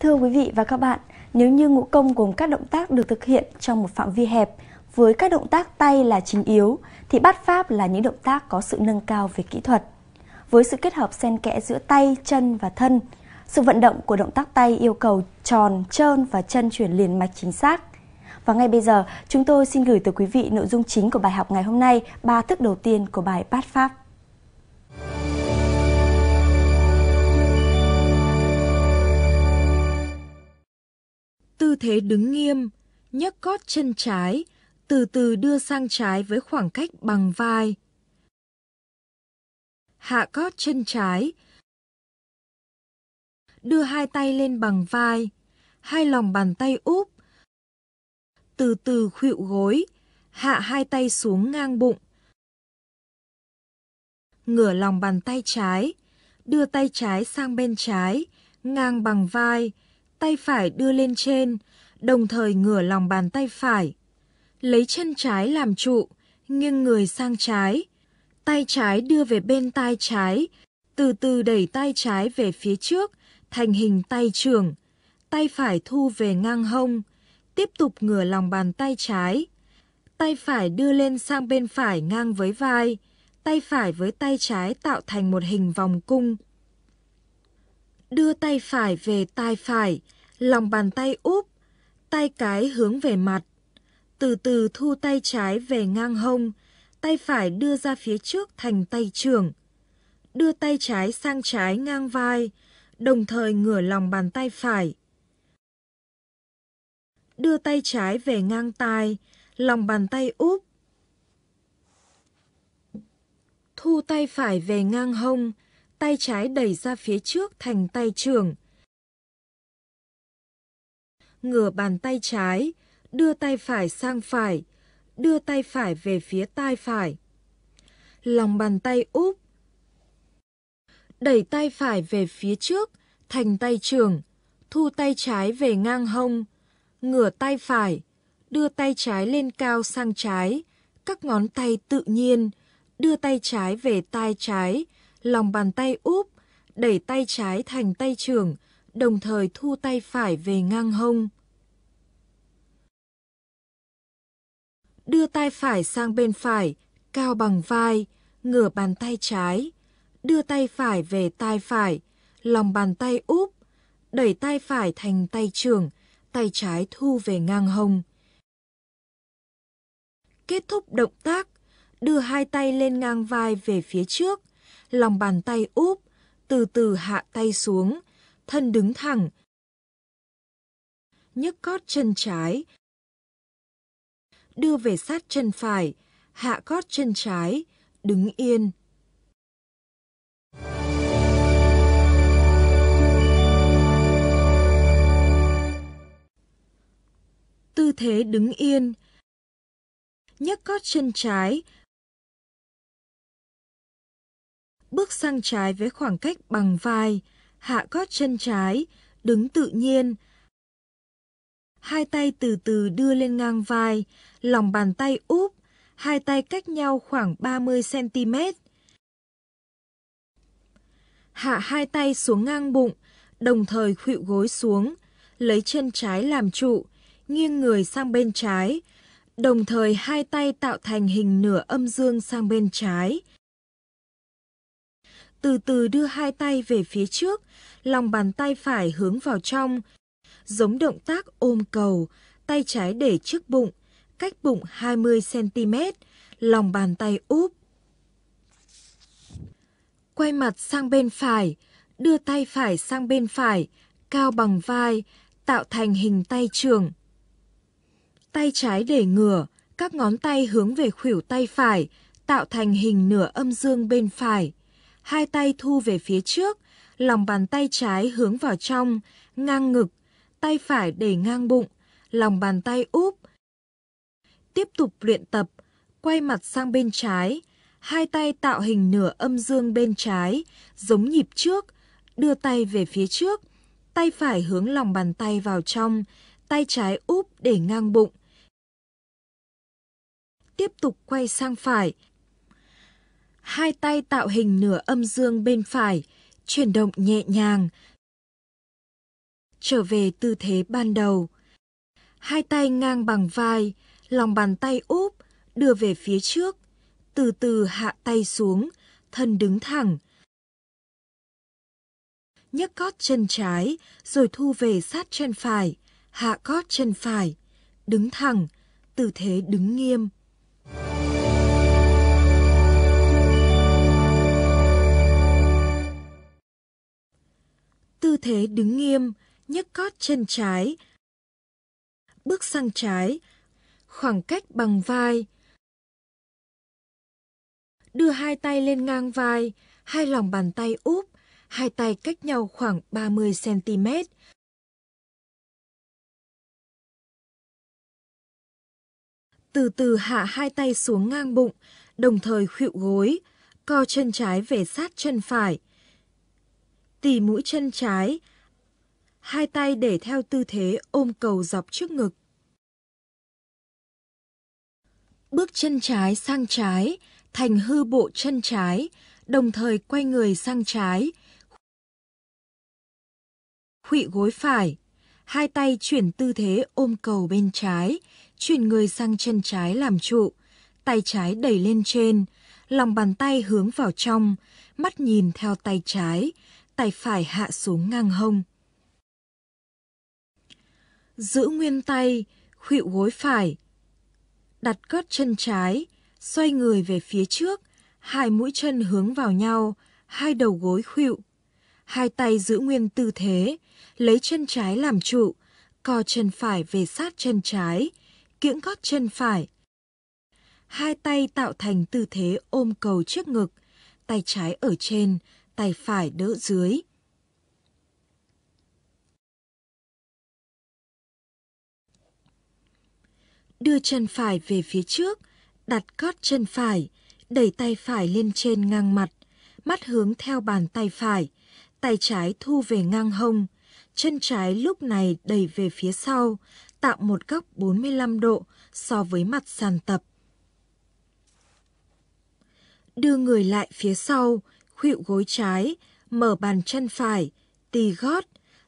Thưa quý vị và các bạn, nếu như ngũ công gồm các động tác được thực hiện trong một phạm vi hẹp với các động tác tay là chính yếu thì bắt pháp là những động tác có sự nâng cao về kỹ thuật. Với sự kết hợp xen kẽ giữa tay, chân và thân, sự vận động của động tác tay yêu cầu tròn, trơn và chân chuyển liền mạch chính xác. Và ngay bây giờ, chúng tôi xin gửi tới quý vị nội dung chính của bài học ngày hôm nay, ba thức đầu tiên của bài bát pháp. thế đứng nghiêm, nhấc gót chân trái, từ từ đưa sang trái với khoảng cách bằng vai. Hạ gót chân trái. Đưa hai tay lên bằng vai, hai lòng bàn tay úp. Từ từ khuỵu gối, hạ hai tay xuống ngang bụng. Ngửa lòng bàn tay trái, đưa tay trái sang bên trái, ngang bằng vai, tay phải đưa lên trên, đồng thời ngửa lòng bàn tay phải. Lấy chân trái làm trụ, nghiêng người sang trái. Tay trái đưa về bên tay trái, từ từ đẩy tay trái về phía trước, thành hình tay trường, Tay phải thu về ngang hông, tiếp tục ngửa lòng bàn tay trái. Tay phải đưa lên sang bên phải ngang với vai, tay phải với tay trái tạo thành một hình vòng cung. Đưa tay phải về tay phải, lòng bàn tay úp, tay cái hướng về mặt. Từ từ thu tay trái về ngang hông, tay phải đưa ra phía trước thành tay trưởng. Đưa tay trái sang trái ngang vai, đồng thời ngửa lòng bàn tay phải. Đưa tay trái về ngang tai, lòng bàn tay úp. Thu tay phải về ngang hông, tay trái đẩy ra phía trước thành tay trưởng ngửa bàn tay trái, đưa tay phải sang phải, đưa tay phải về phía tay phải. Lòng bàn tay úp. Đẩy tay phải về phía trước, thành tay trường, thu tay trái về ngang hông, ngửa tay phải, đưa tay trái lên cao sang trái, các ngón tay tự nhiên, đưa tay trái về tay trái, lòng bàn tay úp, đẩy tay trái thành tay trường, đồng thời thu tay phải về ngang hông. Đưa tay phải sang bên phải, cao bằng vai, ngửa bàn tay trái, đưa tay phải về tay phải, lòng bàn tay úp, đẩy tay phải thành tay trưởng, tay trái thu về ngang hông. Kết thúc động tác, đưa hai tay lên ngang vai về phía trước, lòng bàn tay úp, từ từ hạ tay xuống, thân đứng thẳng. Nhấc cót chân trái. Đưa về sát chân phải, hạ cót chân trái, đứng yên. Tư thế đứng yên. Nhấc cót chân trái, bước sang trái với khoảng cách bằng vai, hạ gót chân trái, đứng tự nhiên. Hai tay từ từ đưa lên ngang vai, lòng bàn tay úp, hai tay cách nhau khoảng 30cm. Hạ hai tay xuống ngang bụng, đồng thời khuỵu gối xuống, lấy chân trái làm trụ, nghiêng người sang bên trái, đồng thời hai tay tạo thành hình nửa âm dương sang bên trái từ từ đưa hai tay về phía trước, lòng bàn tay phải hướng vào trong, giống động tác ôm cầu, tay trái để trước bụng, cách bụng 20 cm, lòng bàn tay úp. Quay mặt sang bên phải, đưa tay phải sang bên phải, cao bằng vai, tạo thành hình tay trường. Tay trái để ngửa, các ngón tay hướng về khuỷu tay phải, tạo thành hình nửa âm dương bên phải hai tay thu về phía trước, lòng bàn tay trái hướng vào trong, ngang ngực, tay phải để ngang bụng, lòng bàn tay úp. Tiếp tục luyện tập, quay mặt sang bên trái, hai tay tạo hình nửa âm dương bên trái, giống nhịp trước, đưa tay về phía trước, tay phải hướng lòng bàn tay vào trong, tay trái úp để ngang bụng. Tiếp tục quay sang phải, hai tay tạo hình nửa âm dương bên phải, chuyển động nhẹ nhàng. Trở về tư thế ban đầu. Hai tay ngang bằng vai, lòng bàn tay úp, đưa về phía trước, từ từ hạ tay xuống, thân đứng thẳng. Nhấc gót chân trái, rồi thu về sát chân phải, hạ gót chân phải, đứng thẳng, tư thế đứng nghiêm. thế đứng nghiêm, nhấc cót chân trái. Bước sang trái, khoảng cách bằng vai. Đưa hai tay lên ngang vai, hai lòng bàn tay úp, hai tay cách nhau khoảng 30cm. Từ từ hạ hai tay xuống ngang bụng, đồng thời khuỵu gối, co chân trái về sát chân phải tì mũi chân trái, hai tay để theo tư thế ôm cầu dọc trước ngực. Bước chân trái sang trái, thành hư bộ chân trái, đồng thời quay người sang trái. Khuỵ gối phải, hai tay chuyển tư thế ôm cầu bên trái, chuyển người sang chân trái làm trụ, tay trái đẩy lên trên, lòng bàn tay hướng vào trong, mắt nhìn theo tay trái, tay phải hạ xuống ngang hông. Giữ nguyên tay, khuỵu gối phải. Đặt cất chân trái, xoay người về phía trước, hai mũi chân hướng vào nhau, hai đầu gối khuỵu. Hai tay giữ nguyên tư thế, lấy chân trái làm trụ, co chân phải về sát chân trái, kiễng gót chân phải. Hai tay tạo thành tư thế ôm cầu trước ngực, tay trái ở trên, tay phải đỡ dưới. Đưa chân phải về phía trước, đặt gót chân phải, đẩy tay phải lên trên ngang mặt, mắt hướng theo bàn tay phải, tay trái thu về ngang hông, chân trái lúc này đẩy về phía sau, tạo một góc 45 độ so với mặt sàn tập. Đưa người lại phía sau, khuỵu gối trái, mở bàn chân phải, tì gót,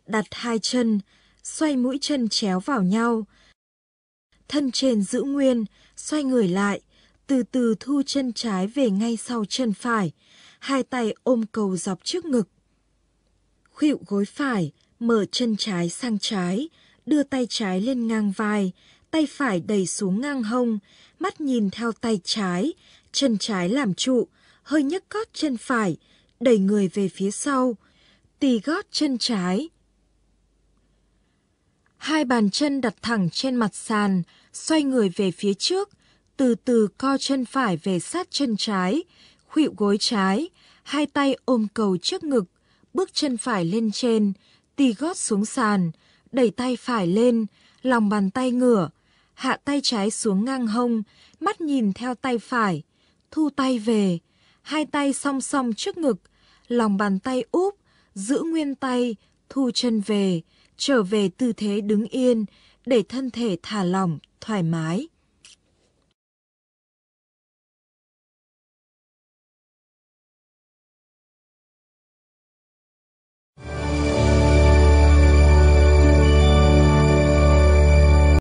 đặt hai chân, xoay mũi chân chéo vào nhau. Thân trên giữ nguyên, xoay người lại, từ từ thu chân trái về ngay sau chân phải, hai tay ôm cầu dọc trước ngực. Khuỵu gối phải, mở chân trái sang trái, đưa tay trái lên ngang vai, tay phải đẩy xuống ngang hông, mắt nhìn theo tay trái, chân trái làm trụ, hơi nhấc gót chân phải, đẩy người về phía sau, tì gót chân trái. Hai bàn chân đặt thẳng trên mặt sàn, xoay người về phía trước, từ từ co chân phải về sát chân trái, khuỵu gối trái, hai tay ôm cầu trước ngực, bước chân phải lên trên, tì gót xuống sàn, đẩy tay phải lên, lòng bàn tay ngửa, hạ tay trái xuống ngang hông, mắt nhìn theo tay phải, thu tay về, hai tay song song trước ngực, lòng bàn tay úp, giữ nguyên tay, thu chân về, trở về tư thế đứng yên để thân thể thả lỏng, thoải mái.